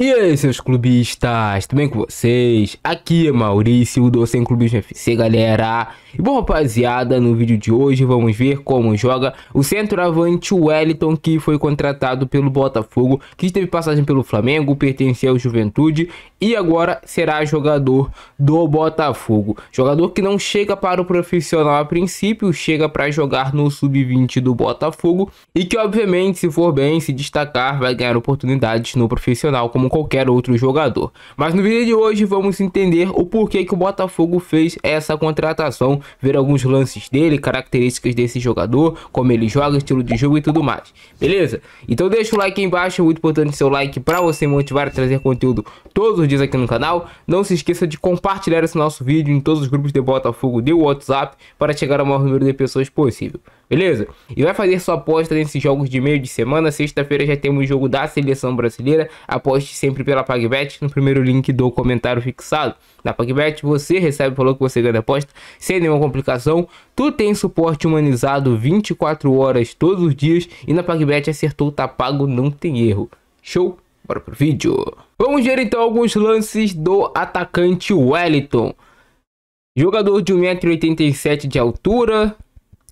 E aí, seus clubistas, tudo bem com vocês? Aqui é Maurício do Sem Clubismo FC, galera. E bom, rapaziada, no vídeo de hoje vamos ver como joga o centroavante Wellington, que foi contratado pelo Botafogo, que teve passagem pelo Flamengo, pertencia ao Juventude e agora será jogador do Botafogo. Jogador que não chega para o profissional a princípio, chega para jogar no Sub-20 do Botafogo e que, obviamente, se for bem, se destacar, vai ganhar oportunidades no profissional como como qualquer outro jogador. Mas no vídeo de hoje vamos entender o porquê que o Botafogo fez essa contratação, ver alguns lances dele, características desse jogador, como ele joga, estilo de jogo e tudo mais. Beleza? Então deixa o like aí embaixo, é muito importante seu like para você motivar a trazer conteúdo todos os dias aqui no canal. Não se esqueça de compartilhar esse nosso vídeo em todos os grupos de Botafogo de WhatsApp para chegar ao maior número de pessoas possível beleza? E vai fazer sua aposta nesses jogos de meio de semana. Sexta-feira já temos o jogo da seleção brasileira. Aposte sempre pela PagBet no primeiro link do comentário fixado. Na PagBet você recebe o valor que você ganha da aposta sem nenhuma complicação. Tu tem suporte humanizado 24 horas todos os dias e na PagBet acertou, tá pago, não tem erro. Show? Bora pro vídeo. Vamos ver então alguns lances do atacante Wellington. Jogador de 1,87m de altura,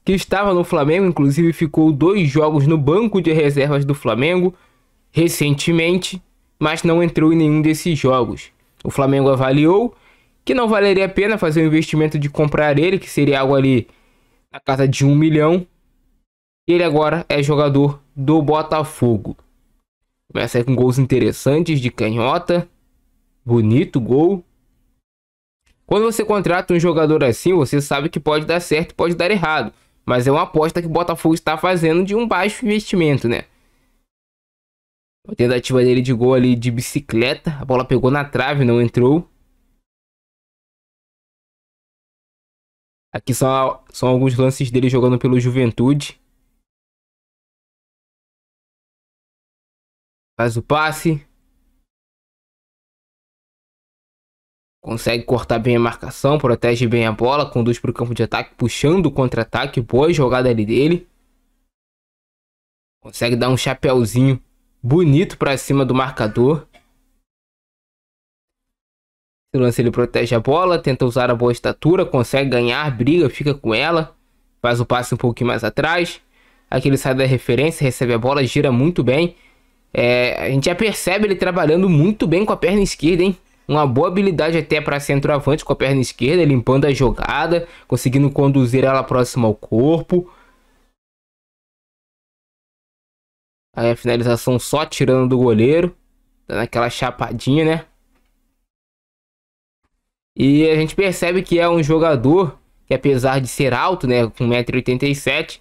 que estava no Flamengo, inclusive ficou dois jogos no banco de reservas do Flamengo recentemente, mas não entrou em nenhum desses jogos. O Flamengo avaliou que não valeria a pena fazer o investimento de comprar ele, que seria algo ali na casa de um milhão. Ele agora é jogador do Botafogo. Começa com gols interessantes de canhota. Bonito gol. Quando você contrata um jogador assim, você sabe que pode dar certo, pode dar errado. Mas é uma aposta que o Botafogo está fazendo de um baixo investimento, né? A tentativa dele de gol ali de bicicleta. A bola pegou na trave, não entrou. Aqui são, são alguns lances dele jogando pelo Juventude. Faz o passe. Consegue cortar bem a marcação, protege bem a bola, conduz para o campo de ataque, puxando o contra-ataque. Boa jogada ali dele. Consegue dar um chapéuzinho bonito para cima do marcador. Esse lance ele protege a bola, tenta usar a boa estatura, consegue ganhar, briga, fica com ela. Faz o passe um pouquinho mais atrás. Aqui ele sai da referência, recebe a bola, gira muito bem. É, a gente já percebe ele trabalhando muito bem com a perna esquerda, hein? Uma boa habilidade até para centroavante com a perna esquerda, limpando a jogada, conseguindo conduzir ela próxima ao corpo. Aí a finalização só tirando do goleiro. Dando aquela chapadinha, né? E a gente percebe que é um jogador que apesar de ser alto, né, com 1,87m,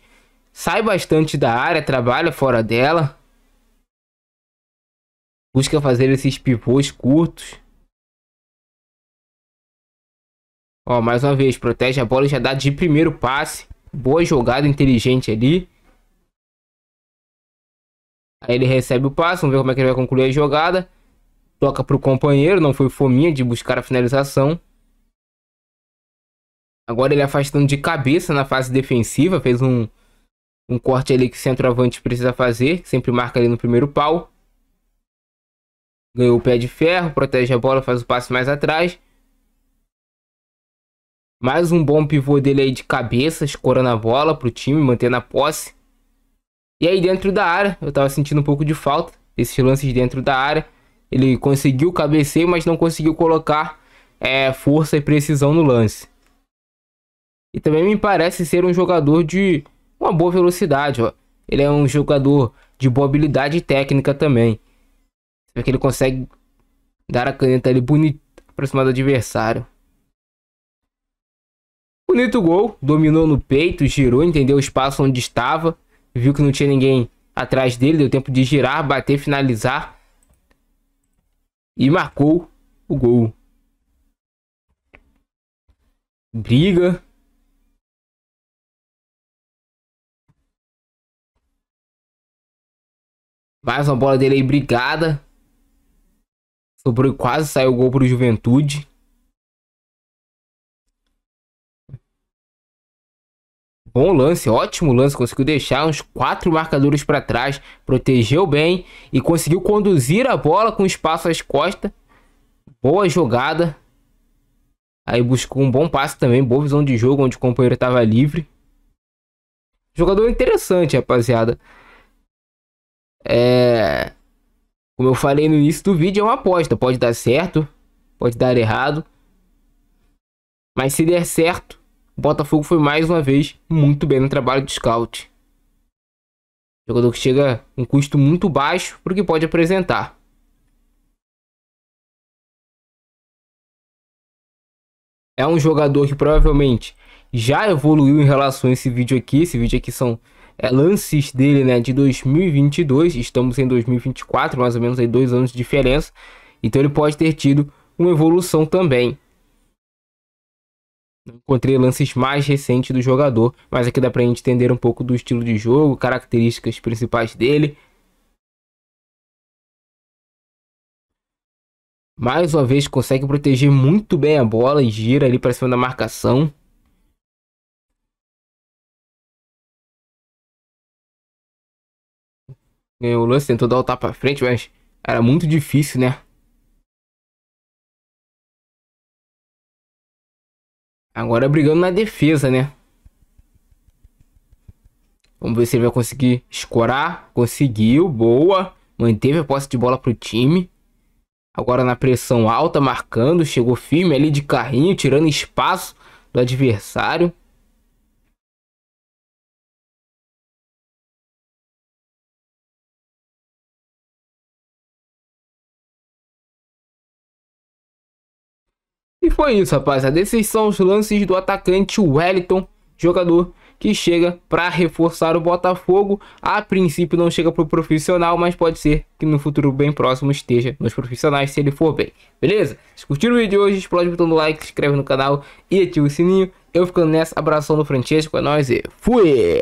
sai bastante da área, trabalha fora dela. Busca fazer esses pivôs curtos. Ó, mais uma vez, protege a bola e já dá de primeiro passe. Boa jogada inteligente ali. Aí ele recebe o passe, vamos ver como é que ele vai concluir a jogada. Toca pro companheiro, não foi fominha de buscar a finalização. Agora ele afastando de cabeça na fase defensiva, fez um, um corte ali que o centroavante precisa fazer, sempre marca ali no primeiro pau. Ganhou o pé de ferro, protege a bola, faz o passe mais atrás. Mais um bom pivô dele aí de cabeça, escorando a bola pro time, mantendo a posse. E aí dentro da área, eu tava sentindo um pouco de falta desses lances dentro da área. Ele conseguiu cabeceio, mas não conseguiu colocar é, força e precisão no lance. E também me parece ser um jogador de uma boa velocidade. Ó. Ele é um jogador de boa habilidade técnica também. Porque que ele consegue dar a caneta ali bonita aproximada do adversário. Bonito gol, dominou no peito, girou, entendeu o espaço onde estava, viu que não tinha ninguém atrás dele, deu tempo de girar, bater, finalizar e marcou o gol. Briga. Mais uma bola dele aí, brigada. Sobrou quase, saiu o gol pro Juventude. Bom lance, ótimo lance, conseguiu deixar uns quatro marcadores para trás, protegeu bem e conseguiu conduzir a bola com espaço às costas. Boa jogada. Aí buscou um bom passe também, boa visão de jogo onde o companheiro estava livre. Jogador interessante, rapaziada. É... Como eu falei no início do vídeo, é uma aposta. Pode dar certo, pode dar errado. Mas se der certo, o Botafogo foi mais uma vez muito bem no trabalho de scout. jogador que chega com um custo muito baixo para o que pode apresentar. É um jogador que provavelmente já evoluiu em relação a esse vídeo aqui. Esse vídeo aqui são é, lances dele né, de 2022. Estamos em 2024, mais ou menos aí dois anos de diferença. Então ele pode ter tido uma evolução também. Não encontrei lances mais recentes do jogador, mas aqui dá pra gente entender um pouco do estilo de jogo, características principais dele. Mais uma vez consegue proteger muito bem a bola e gira ali para cima da marcação. Ganhou o lance, tentou dar o tapa à frente, mas era muito difícil, né? Agora brigando na defesa, né? Vamos ver se ele vai conseguir escorar. Conseguiu, boa. Manteve a posse de bola para o time. Agora na pressão alta, marcando. Chegou firme ali de carrinho, tirando espaço do adversário. E foi isso, rapaziada. Esses são os lances do atacante Wellington, jogador que chega para reforçar o Botafogo. A princípio não chega para o profissional, mas pode ser que no futuro bem próximo esteja nos profissionais, se ele for bem. Beleza? Se curtiram o vídeo de hoje, explode o botão do like, se inscreve no canal e ativa o sininho. Eu ficando nessa, abração do Francesco, é nóis e fui!